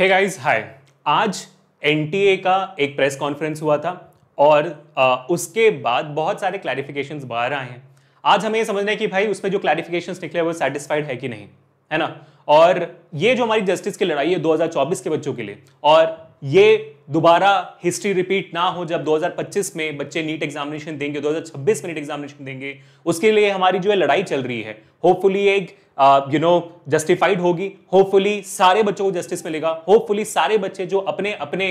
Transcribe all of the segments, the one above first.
Hey guys hi आज NTA का एक प्रेस कॉन्फ्रेंस हुआ था और आ, उसके बाद बहुत सारे क्लैरिफिकेशंस बाहर आए हैं आज हमें ये समझना है कि भाई उसमें जो क्लैरिफिकेशंस निकले वो सेटिस्फाइड है कि नहीं है ना और ये जो हमारी जस्टिस की लड़ाई है 2024 के बच्चों के लिए और ये दोबारा हिस्ट्री रिपीट ना हो जब 2025 में बच्चे नीट एग्जामिनेशन देंगे 2026 में नीट एग्जामिनेशन देंगे उसके लिए हमारी जो है लड़ाई चल रही है होपफुली एक यू नो जस्टिफाइड होगी होपफुली सारे बच्चों को जस्टिस मिलेगा होपफुली सारे बच्चे जो अपने अपने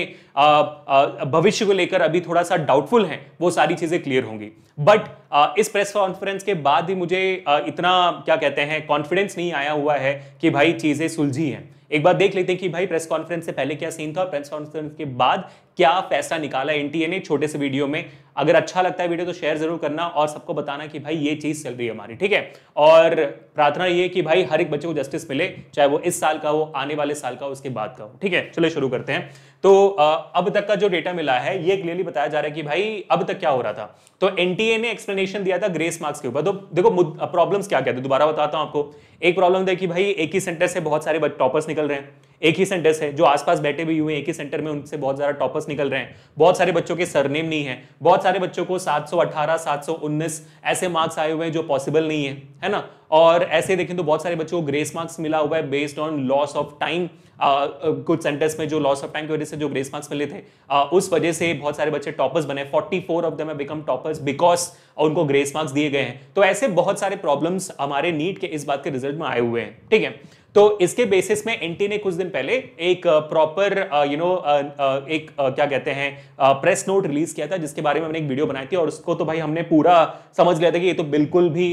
भविष्य को लेकर अभी थोड़ा सा डाउटफुल हैं वो सारी चीज़ें क्लियर होंगी बट इस प्रेस कॉन्फ्रेंस के बाद ही मुझे इतना क्या कहते हैं कॉन्फिडेंस नहीं आया हुआ है कि भाई चीज़ें सुलझी हैं एक बार देख लेते हैं कि भाई प्रेस कॉन्फ्रेंस से पहले क्या सीन था प्रेस कॉन्फ्रेंस के बाद क्या फैसला निकाला एनटीए ने छोटे से वीडियो में अगर अच्छा लगता है वीडियो तो शेयर जरूर करना और सबको बताना कि भाई ये चीज चल रही है हमारी ठीक है और प्रार्थना ये कि भाई हर एक बच्चे को जस्टिस मिले चाहे वो इस साल का हो आने वाले साल का हो उसके बाद का हो ठीक है चलो शुरू करते हैं तो अब तक का जो डेटा मिला है ये क्लियरली बताया जा रहा है कि भाई अब तक क्या हो रहा था तो एनटीए ने एक्सप्लेनेशन दिया था ग्रेस मार्क्स के ऊपर तो देखो प्रॉब्लम्स क्या क्या थे दोबारा बताता हूं आपको एक प्रॉब्लम था कि भाई एक ही सेंटर से बहुत सारे टॉपर्स निकल रहे हैं एक ही सेंटर्स है जो आसपास बैठे भी हुए एक ही सेंटर में उनसे बहुत सारा टॉपर्स निकल रहे हैं बहुत सारे बच्चों के सरनेम नहीं है बहुत सारे बच्चों को 718 719 ऐसे मार्क्स आए हुए हैं जो पॉसिबल नहीं है है ना और ऐसे देखें तो बहुत सारे बच्चों को ग्रेस मार्क्स मिला हुआ है based on loss of time कुछ सेंटर्स में जो लॉस ऑफ टाइम की वजह से जो ग्रेस मार्क्स मिले थे आ, उस वजह से बहुत सारे बच्चे टॉपर्स बने 44 four of them become toppers because उनको ग्रेस मार्क्स दिए गए हैं तो ऐसे बहुत सारे प्रॉब्लम्स हमारे नीट के इस बात के रिजल्ट में आए हुए हैं ठीक है तो इसके बेसिस में एनटी ने कुछ दिन पहले एक प्रॉपर यू नो एक uh, क्या कहते हैं प्रेस नोट रिलीज किया था जिसके बारे में हमने एक वीडियो बनाई थी और उसको तो भाई हमने पूरा समझ लिया था कि ये तो बिल्कुल भी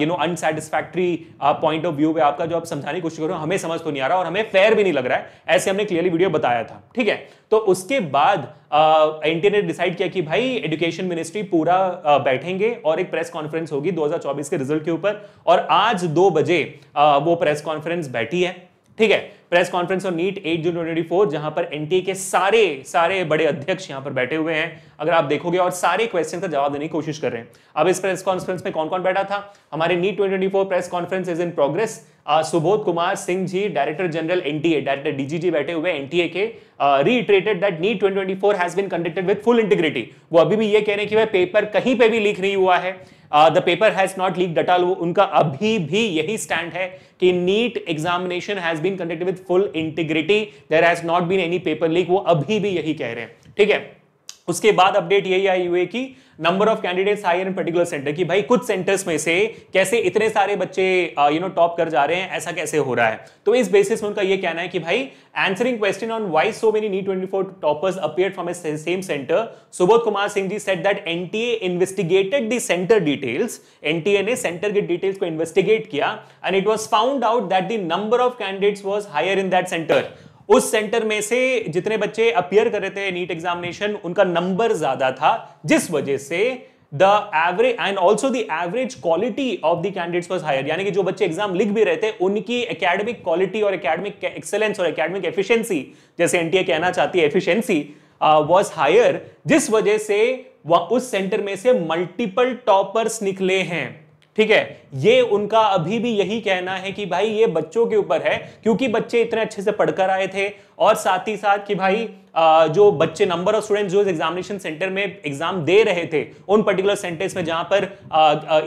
you know unsatisfactory point of view पे आपका जो आप समझाने की कोशिश कर रहे हो हमें समझ तो नहीं आ रहा और हमें फेयर भी नहीं लग रहा है ऐसे हमने क्लियरली वीडियो बताया था ठीक है तो उसके बाद टी ने डिसाइड किया कि भाई एजुकेशन मिनिस्ट्री पूरा आ, बैठेंगे और एक प्रेस कॉन्फ्रेंस होगी 2024 के रिजल्ट के ऊपर और आज दो बजे आ, वो प्रेस कॉन्फ्रेंस बैठी है ठीक है प्रेस कॉन्फ्रेंस और नीट 8 जून 2024 जहां पर एनटीए के सारे सारे बड़े अध्यक्ष यहां पर बैठे हुए हैं अगर आप देखोगे और सारे क्वेश्चन का जवाब देने की कोशिश कर रहे हैं अब इस प्रेस कॉन्फ्रेंस में कौन कौन बैठा था हमारे NEET 2024 press conference is in progress Subodh Kumar Singh ji director general NTA director डीजीजी बैठे हुए एनटीए के reiterated that NEET 2024 has been conducted with full integrity वो अभी भी ये कह रहे हैं कि पेपर कहीं पे भी लीक नहीं हुआ है the paper has not leaked उनका अभी भी यही स्टैंड है कि NEET examination has been conducted with full integrity there has not been any paper leak वो अभी भी यही कह रहे हैं ठीक है उसके बाद अपडेट यही आई हुई कि number of candidates higher in particular centre की भाई कुछ सेंटर्स में से कैसे इतने सारे बच्चे यू नो टॉप कर जा रहे हैं ऐसा कैसे हो रहा है तो इस बेसिस में उनका ये कहना है कि भाई answering question on why so many NEET twenty four toppers appear from same centre Subodh Kumar Singh ji said that N investigated the centre details N ने सेंटर के डिटेल्स को इन्वेस्टिगेट किया and it was found out that the number of candidates was higher in that centre उस centre में से जितने बच्चे appear कर रहे थे नीट एग्जामिनेशन उनका नंबर ज्यादा था जिस वजह से the average and also the average quality of the candidates was higher यानी कि जो बच्चे एग्जाम लिख भी रहे थे उनकी अकेडमिक क्वालिटी और अकेडमिक एक्सेलेंस और अकेडमिक एफिशिएंसी जैसे एनटीए कहना चाहती है एफिशिएंसी वॉज हायर जिस वजह से वह उस सेंटर में से मल्टीपल टॉपर्स निकले हैं ठीक है ये उनका अभी भी यही कहना है कि भाई ये बच्चों के ऊपर है क्योंकि बच्चे इतने अच्छे से पढ़कर आए थे और साथ ही साथ कि भाई जो बच्चे नंबर ऑफ स्टूडेंट्स जो इस एग्जामिनेशन सेंटर में एग्जाम दे रहे थे उन पर्टिकुलर सेंटर्स में जहां पर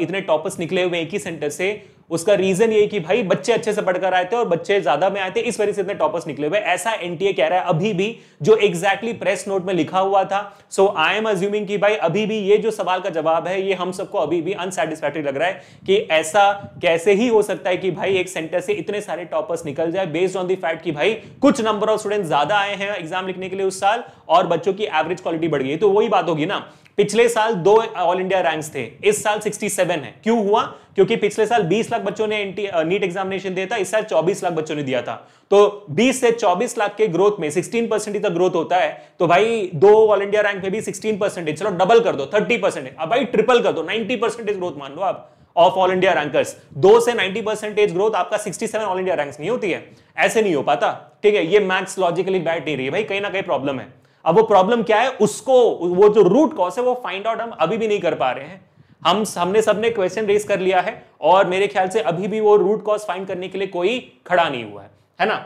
इतने टॉपर्स निकले हुए एक ही सेंटर से उसका रीजन ये कि भाई बच्चे अच्छे से पढ़कर आए थे और बच्चे ज्यादा में आए थे इस वजह से इतने टॉपर्स निकले हुए ऐसा एनटीए कह रहा है अभी भी जो एग्जैक्टली प्रेस नोट में लिखा हुआ था सो आई एम अज्यूमिंग कि भाई अभी भी ये जो सवाल का जवाब है ये हम सबको अभी भी अनसेटिस्फैक्ट्री लग रहा है कि ऐसा कैसे ही हो सकता है कि भाई एक सेंटर से इतने सारे टॉपर्स निकल जाए बेस्ड ऑन दी फैक्ट कि भाई कुछ नंबर ऑफ स्टूडेंट ज्यादा आए हैं एग्जाम लिखने के लिए उस साल और बच्चों की एवरेज क्वालिटी बढ़ गई तो वही बात होगी ना पिछले साल दो ऑल इंडिया रैंक्स थे इस साल 67 है क्यों हुआ क्योंकि पिछले साल 20 लाख बच्चों ने नीट एग्जामिनेशन दिया था इस साल 24 लाख बच्चों ने दिया था तो 20 से 24 लाख के ग्रोथ में 16 परसेंट इतना ग्रोथ होता है तो भाई दो ऑल इंडिया रैंक में भी 16 परसेंटेज चलो डबल कर दो 30 परसेंटेज अब भाई ट्रिपल कर दो 90 परसेंटेज ग्रोथ मान लो आप ऑफ ऑल इंडिया रैंकर्स दो से 90 परसेंटेज ग्रोथ आपका 67 ऑल इंडिया रैंक्स नहीं होती है ऐसे नहीं हो पाता ठीक है ये मैथ्स लॉजिकली बैठ नहीं रही है भाई कहीं ना कहीं प्रॉब्लम है अब वो प्रॉब्लम क्या है उसको वो जो रूट कॉज है वो फाइंड आउट हम अभी भी नहीं कर पा रहे हैं हम हमने सबने क्वेश्चन रेस कर लिया है और मेरे ख्याल से अभी भी वो रूट कॉज फाइंड करने के लिए कोई खड़ा नहीं हुआ है है ना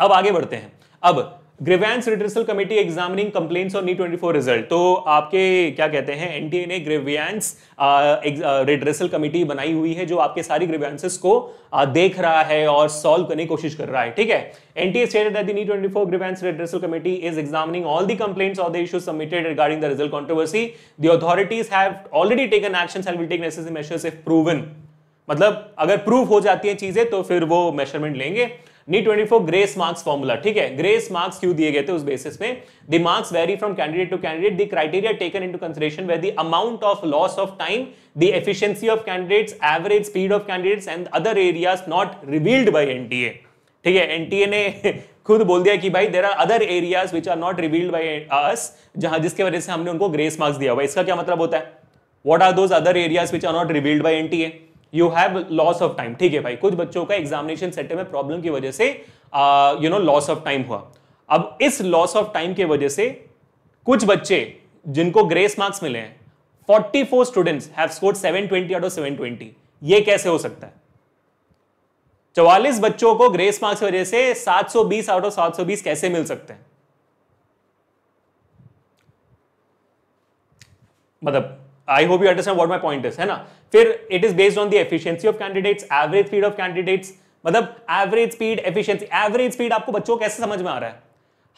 अब आगे बढ़ते हैं अब grievance redressal committee examining complaints और नी ट्वेंटी फोर रिजल्ट तो आपके क्या कहते हैं एन टी ए ने ग्रेवियंस रिड्रेसल कमेटी बनाई हुई है जो आपके सारी ग्रीवेंसेस को आ, देख रहा है और सॉल्व करने की कोशिश कर रहा है ठीक है NTA stated that the twenty four grievance redressal committee is examining all the complaints of the issue submitted regarding the result controversy the authorities have already taken action and will take necessary measures if proven मतलब अगर proof हो जाती है चीजें तो फिर वो measurement लेंगे NEET twenty four grace marks formula ठीक है ग्रेस मार्क्स क्यों दिए गए थे उस बेसिस में the marks vary from candidate to candidate the criteria taken into consideration were the amount of loss of time the efficiency of candidates average speed of candidates and other areas not revealed by N T A ठीक है N T ए ने खुद बोल दिया कि भाई there are other areas which are not revealed by us जहां जिसके वजह से हमने उनको ग्रेस मार्क्स दिया हुआ इसका क्या मतलब होता है what are those other areas which are not revealed by N T A you have loss of time ठीक है भाई कुछ बच्चों का एग्जामिनेशन सेट में प्रॉब्लम की वजह से you know loss of time हुआ अब इस लॉस ऑफ टाइम की वजह से कुछ बच्चे जिनको ग्रेस मार्क्स मिले हैं 44 students have scored 720 out of 720 ये कैसे हो सकता है चौवालीस बच्चों को ग्रेस मार्क्स वजह से 720 आउट ऑफ 720 कैसे मिल सकते हैं मतलब I hope you understand what my point is, है ना? फिर it is based on the efficiency of candidates, average speed of candidates, मतलब average speed, efficiency, average speed आपको बच्चों कैसे समझ में आ रहा है?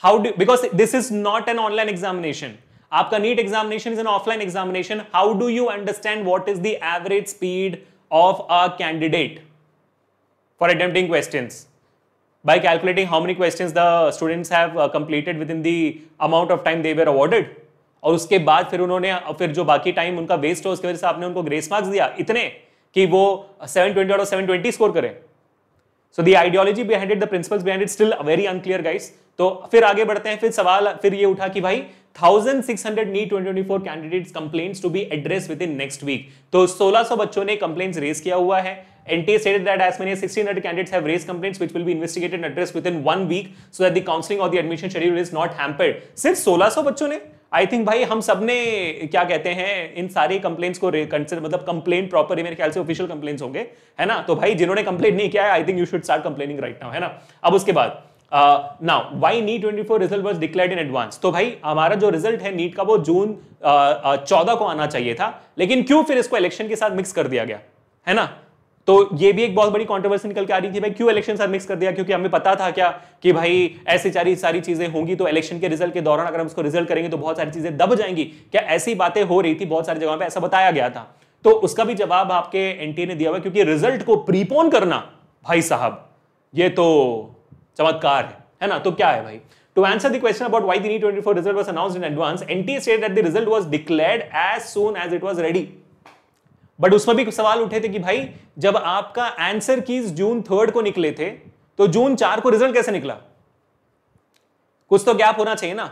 How do because this is not an online examination. आपका neat examination is an offline examination. How do you understand what is the average speed of a candidate for attempting questions? By calculating how many questions the students have uh, completed within the amount of time they were awarded. और उसके बाद फिर उन्होंने फिर जो बाकी time उनका waste हो उसके वजह से आपने उनको ग्रेस मार्क्स दिया इतने कि वो 720 और 720 स्कोर करें so the ideology behind it the principles behind it still very unclear guys तो फिर आगे बढ़ते हैं फिर सवाल फिर ये उठा कि भाई 1600 NEET 2024 candidates complaints to be address within next week तो 1600 बच्चों ने कंप्लेंट्स रेज किया हुआ है NTA stated that as many 1600 candidates have raise complaints which will be investigated and and within one week so that the counselling और the admission schedule is not hampered सिर्फ 1600 बच्चों ने I think भाई हम सब ने क्या कहते हैं इन सारी कंप्लेन को कंसिडर मतलब कंप्लेन प्रॉपर मेरे ख्याल से ऑफिशियल कंप्लेन होंगे है ना तो भाई जिन्होंने कंप्लेन नहीं किया है I think you should start complaining right now है ना अब उसके बाद now why NEET twenty four result was declare in advance तो भाई हमारा जो रिजल्ट है नीट का वो जून चौदह uh, uh, को आना चाहिए था लेकिन क्यों फिर इसको इलेक्शन के साथ मिक्स कर दिया गया है ना तो ये भी एक बहुत बड़ी कंट्रोवर्सी निकल के आ रही थी भाई क्यों इलेक्शन सर मिक्स कर दिया क्योंकि हमें पता था क्या कि भाई ऐसी सारी सारी चीजें होंगी तो इलेक्शन के रिजल्ट के दौरान अगर हम उसको रिजल्ट करेंगे तो बहुत सारी चीजें दब जाएंगी क्या ऐसी बातें हो रही थी बहुत सारी जगह पर ऐसा बताया गया था तो उसका भी जवाब आपके एनटीए ने दिया हुआ क्योंकि रिजल्ट को प्रीपोन करना भाई साहब ये तो चमत्कार है है ना तो क्या है भाई To answer the question about why the NEET 24 result was announced in advance, NTA said that the result was declared as soon as it was ready. But उसमें भी सवाल उठे थे कि भाई जब आपका आंसर कीज जून थर्ड को निकले थे तो जून चार को रिजल्ट कैसे निकला कुछ तो गैप होना चाहिए ना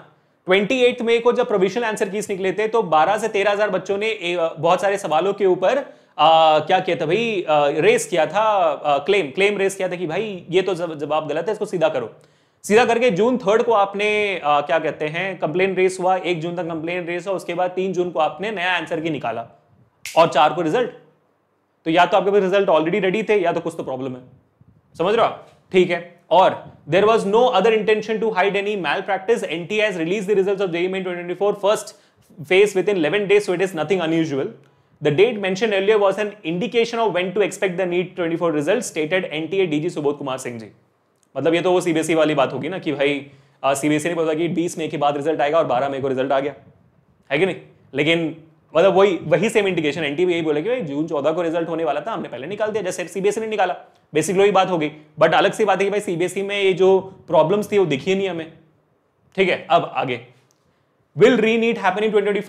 ट्वेंटी एट मई को जब प्रोविजनल आंसर कीज निकले थे तो बारह से तेरह हजार बच्चों ने बहुत सारे सवालों के ऊपर क्या किया था भाई आ, रेस किया था आ, क्लेम क्लेम रेस किया था कि भाई ये तो जवाब गलत है इसको सीधा करो सीधा करके जून थर्ड को आपने आ, क्या कहते हैं कंप्लेन रेस हुआ एक जून तक कंप्लेन रेस हुआ उसके बाद तीन जून को आपने नया आंसर की निकाला और चार को रिजल्ट तो या तो आपके पास रिजल्ट ऑलरेडी रेडी थे या तो कुछ तो प्रॉब्लम है समझ रहे हो ठीक है और there was no other intention to hide any malpractice NTA's release the result of JEE Main twenty first phase within it is nothing unusual the date मैं The date mentioned earlier was an indication of when to expect the NEET 24 results, stated NTA DG Subodh Kumar Singh ji मतलब ये तो वो CBSE e वाली बात होगी ना कि भाई सीबीएसई e ने बोला कि बीस मई के बाद रिजल्ट आएगा और बारह मई को रिजल्ट आ गया है कि नहीं लेकिन मतलब वही वही सेम इंडिकेशन एन यही बोले कि भाई जून चौदह को रिजल्ट होने वाला था हमने पहले निकाल दिया जैसे सीबीएसई ने निकाला बेसिक वही बात हो गई बट अलग सी बात है कि भाई सीबीएसई में ये जो प्रॉब्लम्स थी वो दिखी नहीं हमें ठीक है अब आगे विल री नीट है 2024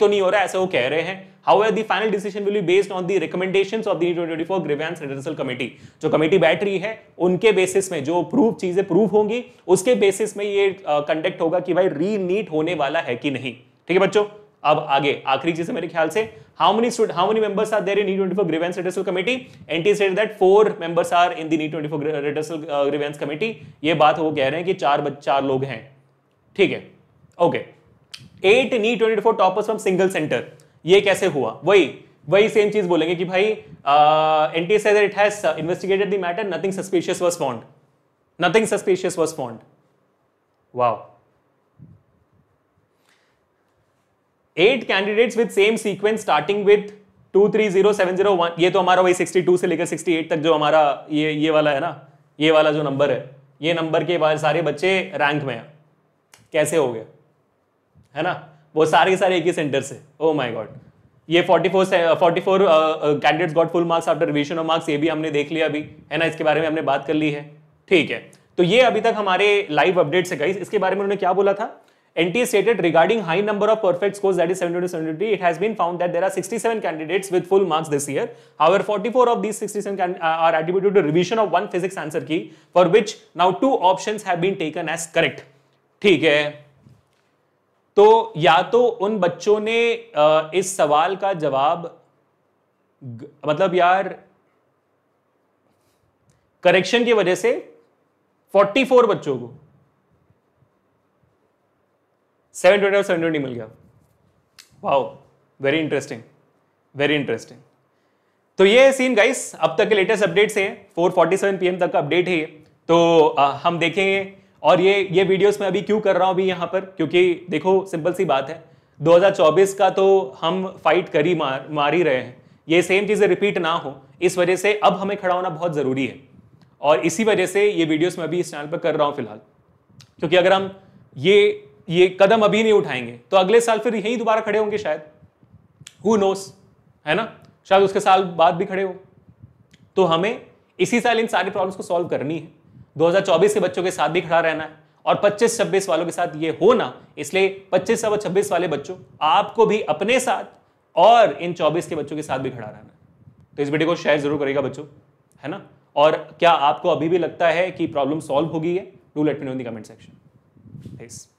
तो नहीं हो रहा ऐसे वो कह रहे हैं However, the final decision will be based on the recommendations of the 2024 grievance redressal committee जो कमेटी बैठ रही है उनके बेसिस में जो प्रूव चीजें प्रूव होंगी उसके बेसिस में ये कंडक्ट होगा कि भाई री नीट होने वाला है कि नहीं ठीक है बच्चों अब आगे आखिरी चीज मेरे ख्याल से how many stud how many members are there in E24 grievance redressal committee NTA said that four members are in the E24 redressal uh, grievance committee ये बात वो कह रहे हैं कि चार चार लोग हैं ठीक है okay eight NEET twenty four toppers from single centre ये कैसे हुआ वही वही सेम चीज बोलेंगे कि भाई N T S it has investigated the matter nothing suspicious was found nothing suspicious was found wow eight candidates with same sequence starting with two three zero seven zero one ये तो हमारा वही sixty two से लेकर sixty eight तक जो हमारा ये ये वाला है ना ये वाला जो नंबर है ये नंबर के बाद सारे बच्चे रैंक में हैं कैसे हो गए है ना वो सारे के सारे एक ही सेंटर से ओ माई गॉड ये 44 44 candidates got full marks after revision of marks ये भी हमने देख लिया अभी है ना इसके बारे में हमने बात कर ली है ठीक है तो ये अभी तक हमारे लाइव अपडेट्स है गाइस इसके बारे में उन्होंने क्या बोला था NTA stated regarding high number of perfect scores that is 72 to 73 it has been found that there are 67 candidates with full marks this year however 44 of these 67 can, uh, are attributed to revision of one physics answer key for which now two options have been taken as correct ठीक है तो या तो उन बच्चों ने इस सवाल का जवाब मतलब यार करेक्शन की वजह से 44 बच्चों को सेवन ट्वेंटी और ट्वेंटी मिल गया wow very interesting very interesting तो ये सीन गाइस अब तक के लेटेस्ट अपडेट से है 4:47 पीएम तक का अपडेट है ये तो आ, हम देखेंगे और ये ये वीडियोस मैं अभी क्यों कर रहा हूँ अभी यहाँ पर क्योंकि देखो सिंपल सी बात है 2024 का तो हम फाइट कर ही मार मार ही रहे हैं ये सेम चीज़ें रिपीट ना हो इस वजह से अब हमें खड़ा होना बहुत ज़रूरी है और इसी वजह से ये वीडियोस मैं अभी इस चैनल पर कर रहा हूँ फिलहाल क्योंकि अगर हम ये ये कदम अभी नहीं उठाएंगे तो अगले साल फिर यहीं दोबारा खड़े होंगे शायद हु नोस है ना शायद उसके साल बाद भी खड़े हो तो हमें इसी साल इन सारी प्रॉब्लम्स को सॉल्व करनी है 2024 के बच्चों के साथ भी खड़ा रहना है और 25-26 वालों के साथ ये हो ना इसलिए 25 और 26 वाले बच्चों आपको भी अपने साथ और इन 24 के बच्चों के साथ भी खड़ा रहना है तो इस वीडियो को शेयर जरूर करेगा बच्चों है ना और क्या आपको अभी भी लगता है कि प्रॉब्लम सॉल्व होगी है do let me know in the comment section thanks